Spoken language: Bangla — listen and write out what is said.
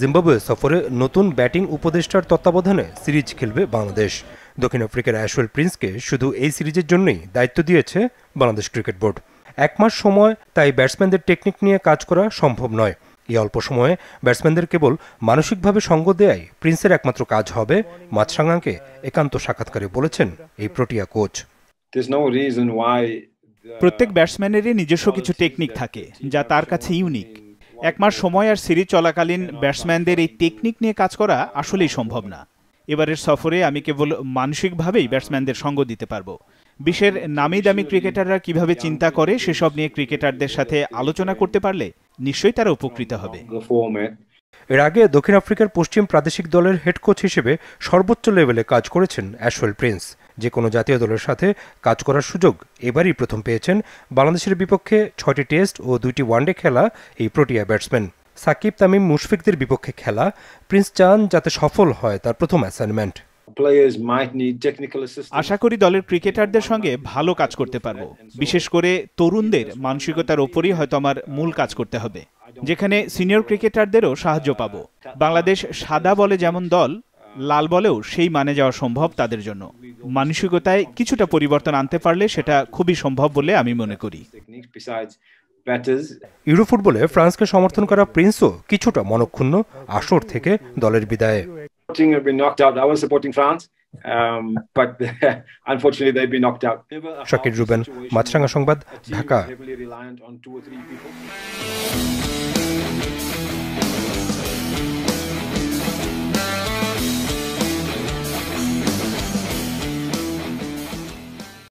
জিম্বাবুয়ে সফরে নতুন ব্যাটিং উপদেষ্টার তত্ত্বাবধানে সিরিজ খেলবে বাংলাদেশ দক্ষিণ আফ্রিকার অ্যাশওয়েল প্রিন্সকে শুধু এই সিরিজের জন্যই দায়িত্ব দিয়েছে বাংলাদেশ ক্রিকেট বোর্ড এক মাস সময় তাই ব্যাটসম্যানদের টেকনিক নিয়ে কাজ করা সম্ভব নয় এই অল্প সময়ে ব্যাটসম্যানদের কেবল মানসিকভাবে সঙ্গ দেয়াই প্রিন্সের একমাত্র কাজ হবে মাছরাঙাকে একান্ত সাক্ষাৎকারে বলেছেন এই প্রোটিয়া কোচ প্রত্যেক ব্যাটসম্যানেরই নিজস্ব কিছু টেকনিক থাকে যা তার কাছে ইউনিক এক মাস সময় আর সিরিজ চলাকালীন ব্যাটসম্যানদের এই টেকনিক নিয়ে কাজ করা আসলেই সম্ভব না এবারের সফরে আমি কেবল মানসিকভাবেই ব্যাটসম্যানদের সঙ্গ দিতে পারবো বিশ্বের নামি দামি ক্রিকেটাররা কিভাবে চিন্তা করে সেসব নিয়ে ক্রিকেটারদের সাথে আলোচনা করতে পারলে নিশ্চয়ই তারা উপকৃত হবে এর আগে দক্ষিণ আফ্রিকার পশ্চিম প্রাদেশিক দলের হেড কোচ হিসেবে সর্বোচ্চ লেভেলে কাজ করেছেন অ্যাশোয়েল প্রিন্স যে কোনো জাতীয় দলের সাথে কাজ করার সুযোগ এবারই প্রথম পেয়েছেন বাংলাদেশের বিপক্ষে ছয়টি টেস্ট ও দুইটি ওয়ানডে খেলা এই প্রোটিয়া ব্যাটসম্যান সাকিব তামিম মুশফিকদের বিপক্ষে খেলা প্রিন্স চান যাতে সফল হয় তার প্রথম অ্যাসাইনমেন্ট আশা করি দলের ক্রিকেটারদের সঙ্গে ভালো কাজ করতে পারবো বিশেষ করে তরুণদের মানসিকতার ওপরই হয়তো আমার মূল কাজ করতে হবে যেখানে সিনিয়র ক্রিকেটারদেরও সাহায্য পাব বাংলাদেশ সাদা বলে যেমন দল লাল বলেও সেই মানে যাওয়া সম্ভব তাদের জন্য মানসিকতায় কিছুটা পরিবর্তন আনতে পারলে সেটা খুবই সম্ভব বলে আমি মনে করি ইউরো ফুটবলে ফ্রান্সকে সমর্থন করা প্রিন্সও কিছুটা মনক্ষুণ্ণ আসর থেকে দলের বিদায়ে Um, but the, unfortunately they've been knocked out. Shakir Ruben Maasranga সংবাদ ঢাকা